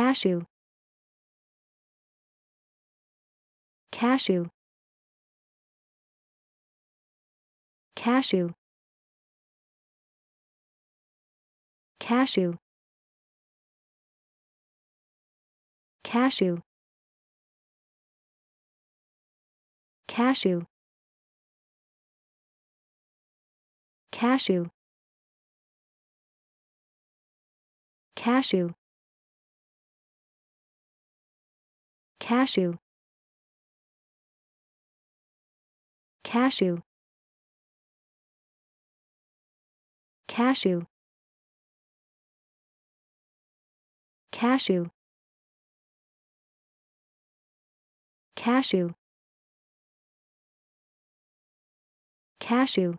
cashew cashew cashew cashew cashew cashew cashew cashew cashew cashew cashew cashew cashew cashew